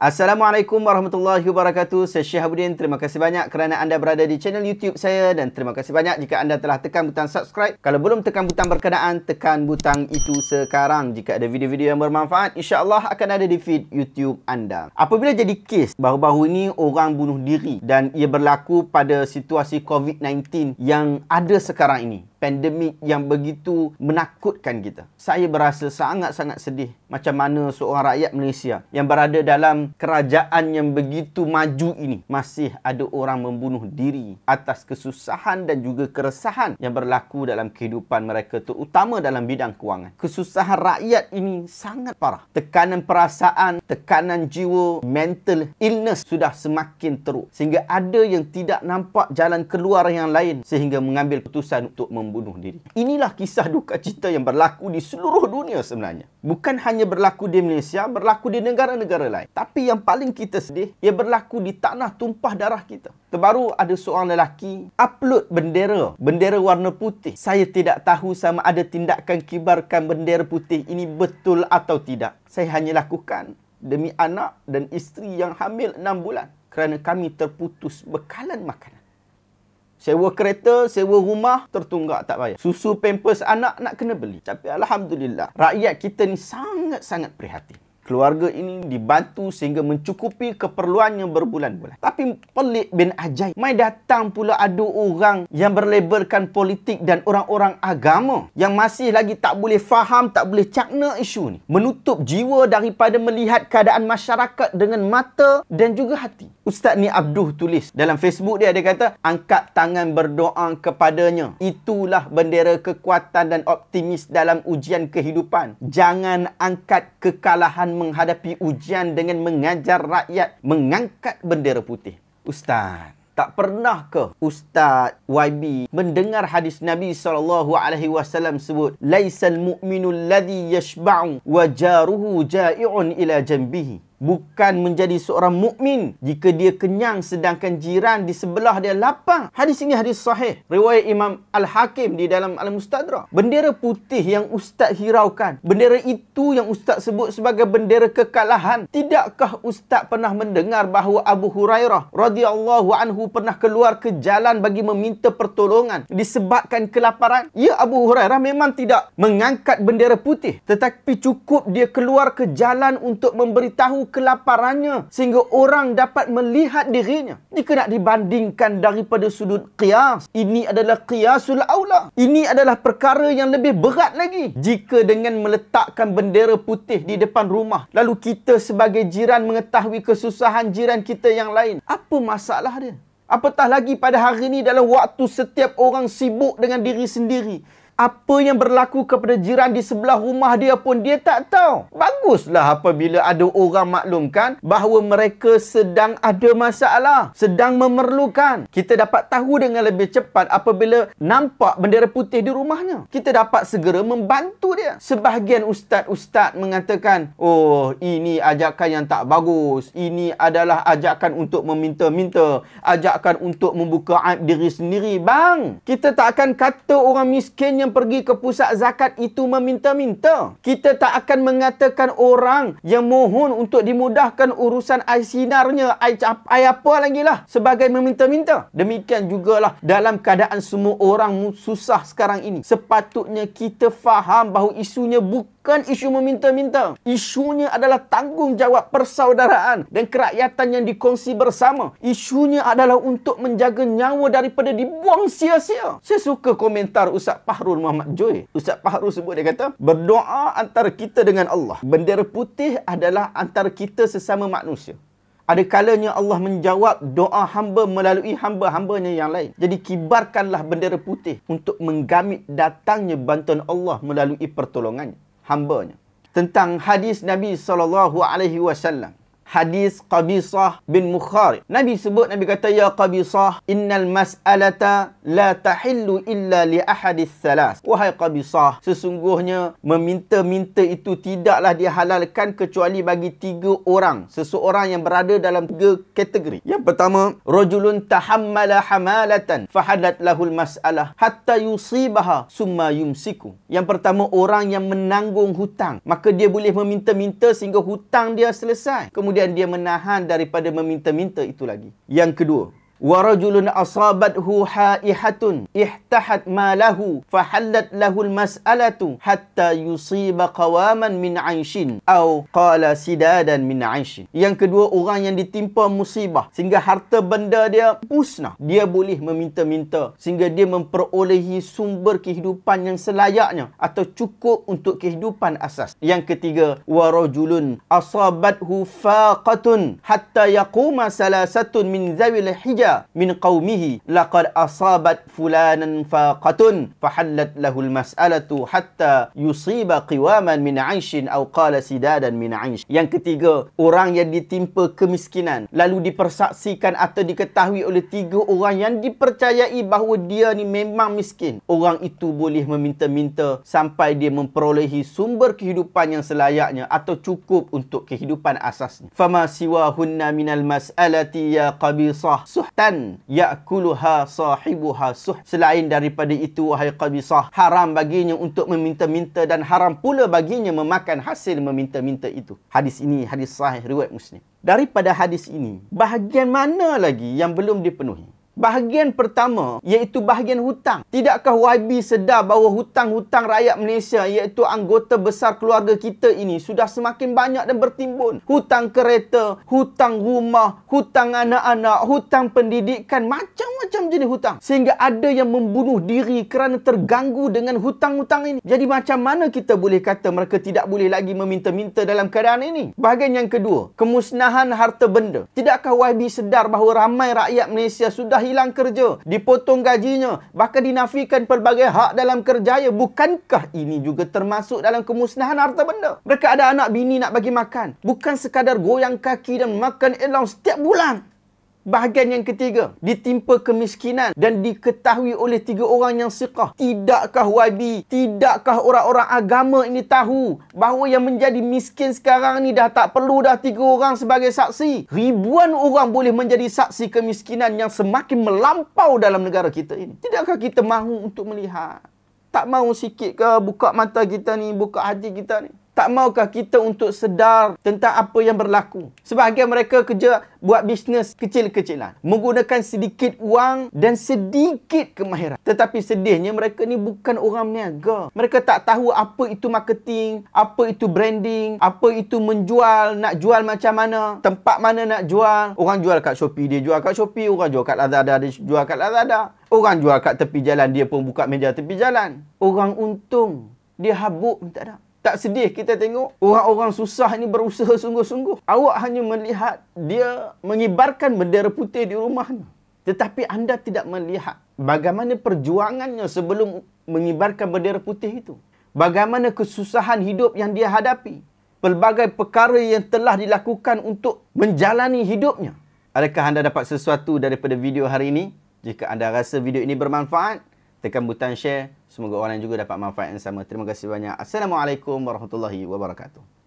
Assalamualaikum warahmatullahi wabarakatuh. Saya Syekh Abudin. Terima kasih banyak kerana anda berada di channel YouTube saya dan terima kasih banyak jika anda telah tekan butang subscribe. Kalau belum tekan butang berkenaan, tekan butang itu sekarang. Jika ada video-video yang bermanfaat, insya-Allah akan ada di feed YouTube anda. Apabila jadi kes baru-baru ini orang bunuh diri dan ia berlaku pada situasi COVID-19 yang ada sekarang ini pandemik yang begitu menakutkan kita. Saya berasa sangat-sangat sedih macam mana seorang rakyat Malaysia yang berada dalam kerajaan yang begitu maju ini masih ada orang membunuh diri atas kesusahan dan juga keresahan yang berlaku dalam kehidupan mereka terutama dalam bidang kewangan. Kesusahan rakyat ini sangat parah. Tekanan perasaan, tekanan jiwa, mental illness sudah semakin teruk sehingga ada yang tidak nampak jalan keluar yang lain sehingga mengambil keputusan untuk membunuh membunuh diri. Inilah kisah duka cita yang berlaku di seluruh dunia sebenarnya. Bukan hanya berlaku di Malaysia, berlaku di negara-negara lain. Tapi yang paling kita sedih, ia berlaku di tanah tumpah darah kita. Terbaru ada seorang lelaki upload bendera, bendera warna putih. Saya tidak tahu sama ada tindakan kibarkan bendera putih ini betul atau tidak. Saya hanya lakukan demi anak dan isteri yang hamil enam bulan kerana kami terputus bekalan makanan. Sewa kereta, sewa rumah, tertunggak tak payah. Susu pampers anak nak kena beli. Tapi Alhamdulillah, rakyat kita ni sangat-sangat prihatin keluarga ini dibantu sehingga mencukupi keperluannya berbulan-bulan. Tapi pelik bin Ajai. Mai datang pula ada orang yang berlabelkan politik dan orang-orang agama yang masih lagi tak boleh faham, tak boleh cakna isu ni. Menutup jiwa daripada melihat keadaan masyarakat dengan mata dan juga hati. Ustaz ni Abduh tulis dalam Facebook dia ada kata angkat tangan berdoa kepadanya. Itulah bendera kekuatan dan optimis dalam ujian kehidupan. Jangan angkat kekalahan menghadapi ujian dengan mengajar rakyat mengangkat bendera putih? Ustaz, tak pernah ke Ustaz YB mendengar hadis Nabi sallallahu alaihi wasallam sebut, "Laisal mu'minul alladhi yashba'u wa jaruhu ja'i'un ila jambihi." bukan menjadi seorang mukmin jika dia kenyang sedangkan jiran di sebelah dia lapang. Hadis ini hadis sahih. Riwayat Imam Al-Hakim di dalam Al-Mustadrak. Bendera putih yang Ustaz hiraukan. Bendera itu yang Ustaz sebut sebagai bendera kekalahan. Tidakkah Ustaz pernah mendengar bahawa Abu Hurairah radhiyallahu anhu pernah keluar ke jalan bagi meminta pertolongan disebabkan kelaparan? Ya Abu Hurairah memang tidak mengangkat bendera putih. Tetapi cukup dia keluar ke jalan untuk memberitahu kelaparannya sehingga orang dapat melihat dirinya. Ini kena dibandingkan daripada sudut qiyas, ini adalah qiyasul aula. Ini adalah perkara yang lebih berat lagi. Jika dengan meletakkan bendera putih di depan rumah, lalu kita sebagai jiran mengetahui kesusahan jiran kita yang lain, apa masalah dia? Apatah lagi pada hari ini dalam waktu setiap orang sibuk dengan diri sendiri, apa yang berlaku kepada jiran di sebelah rumah dia pun dia tak tahu. Baguslah apabila ada orang maklumkan bahawa mereka sedang ada masalah, sedang memerlukan. Kita dapat tahu dengan lebih cepat apabila nampak bendera putih di rumahnya. Kita dapat segera membantu dia. Sebahagian ustaz-ustaz mengatakan, "Oh, ini ajakan yang tak bagus. Ini adalah ajakan untuk meminta-minta, ajakan untuk membuka aib diri sendiri, bang." Kita tak akan kata orang miskin yang pergi ke pusat zakat itu meminta-minta. Kita tak akan mengatakan orang yang mohon untuk dimudahkan urusan air sinarnya, air, air apa lagi lah sebagai meminta-minta. Demikian jugalah dalam keadaan semua orang susah sekarang ini. Sepatutnya kita faham bahawa isunya bukan Bukan isu meminta-minta. Isunya adalah tanggungjawab persaudaraan dan kerakyatan yang dikongsi bersama. Isunya adalah untuk menjaga nyawa daripada dibuang sia-sia. Saya suka komentar Ustaz Fahrul Muhammad Joy. Ustaz Fahrul sebut dia kata, berdoa antara kita dengan Allah. Bendera putih adalah antara kita sesama manusia. Ada kalanya Allah menjawab doa hamba melalui hamba-hambanya yang lain. Jadi kibarkanlah bendera putih untuk menggamit datangnya bantuan Allah melalui pertolongannya. Hamba-nya tentang hadis Nabi sallallahu alaihi wasallam hadis Qabisah bin Mukhari. Nabi sebut, Nabi kata, Ya Qabisah, innal mas'alata la tahillu illa li ahadis salas. Wahai Qabisah, sesungguhnya meminta-minta itu tidaklah dihalalkan kecuali bagi tiga orang. Seseorang yang berada dalam tiga kategori. Yang pertama, Rajulun tahammala hamalatan fahadat lahul mas'alah hatta yusibaha summa yumsiku. Yang pertama, orang yang menanggung hutang. Maka dia boleh meminta-minta sehingga hutang dia selesai. Kemudian, kemudian dia menahan daripada meminta-minta itu lagi. Yang kedua, ورجل أصابته حائحة احتحت ما له فحلت له المسألة حتى يصيب قواما من عيش أو قال سدادا من عيش yang kedua orang yang ditimpa musibah sehingga harta benda dia musnah dia boleh meminta-minta sehingga dia memperolehi sumber kehidupan yang selayaknya atau cukup untuk kehidupan asas yang ketiga warajulun asabathu faqatun hatta yaquma salasatun min zawil hijab qala min qaumihi laqad asabat fulanan faqatun fahallat lahul mas'alatu hatta yusiba qiwaman min aishin aw qala sidadan min aish yang ketiga orang yang ditimpa kemiskinan lalu dipersaksikan atau diketahui oleh tiga orang yang dipercayai bahawa dia ni memang miskin orang itu boleh meminta-minta sampai dia memperolehi sumber kehidupan yang selayaknya atau cukup untuk kehidupan asasnya fama siwa hunna minal mas'alati ya qabisah ghanimatan ya'kuluha sahibuha suh. Selain daripada itu, wahai Qabisah, haram baginya untuk meminta-minta dan haram pula baginya memakan hasil meminta-minta itu. Hadis ini, hadis sahih riwayat Muslim. Daripada hadis ini, bahagian mana lagi yang belum dipenuhi? Bahagian pertama iaitu bahagian hutang. Tidakkah YB sedar bahawa hutang-hutang rakyat Malaysia iaitu anggota besar keluarga kita ini sudah semakin banyak dan bertimbun? Hutang kereta, hutang rumah, hutang anak-anak, hutang pendidikan, macam-macam jenis hutang. Sehingga ada yang membunuh diri kerana terganggu dengan hutang-hutang ini. Jadi macam mana kita boleh kata mereka tidak boleh lagi meminta-minta dalam keadaan ini? Bahagian yang kedua, kemusnahan harta benda. Tidakkah YB sedar bahawa ramai rakyat Malaysia sudah telah hilang kerja, dipotong gajinya, bahkan dinafikan pelbagai hak dalam kerjaya. Bukankah ini juga termasuk dalam kemusnahan harta benda? Mereka ada anak bini nak bagi makan. Bukan sekadar goyang kaki dan makan elang setiap bulan. Bahagian yang ketiga, ditimpa kemiskinan dan diketahui oleh tiga orang yang siqah. Tidakkah wabi, tidakkah orang-orang agama ini tahu bahawa yang menjadi miskin sekarang ni dah tak perlu dah tiga orang sebagai saksi? Ribuan orang boleh menjadi saksi kemiskinan yang semakin melampau dalam negara kita ini. Tidakkah kita mahu untuk melihat? Tak mahu sikit ke buka mata kita ni, buka hati kita ni? Tak maukah kita untuk sedar tentang apa yang berlaku? Sebahagian mereka kerja buat bisnes kecil-kecilan. Menggunakan sedikit wang dan sedikit kemahiran. Tetapi sedihnya mereka ni bukan orang niaga. Mereka tak tahu apa itu marketing, apa itu branding, apa itu menjual, nak jual macam mana, tempat mana nak jual. Orang jual kat Shopee, dia jual kat Shopee. Orang jual kat Lazada, dia jual kat Lazada. Orang jual kat tepi jalan, dia pun buka meja tepi jalan. Orang untung, dia habuk minta tak ada. Tak sedih kita tengok orang-orang susah ni berusaha sungguh-sungguh. Awak hanya melihat dia mengibarkan bendera putih di rumah ni. Tetapi anda tidak melihat bagaimana perjuangannya sebelum mengibarkan bendera putih itu. Bagaimana kesusahan hidup yang dia hadapi. Pelbagai perkara yang telah dilakukan untuk menjalani hidupnya. Adakah anda dapat sesuatu daripada video hari ini? Jika anda rasa video ini bermanfaat, tekan butang share. Semoga orang juga dapat manfaat yang sama. Terima kasih banyak. Assalamualaikum warahmatullahi wabarakatuh.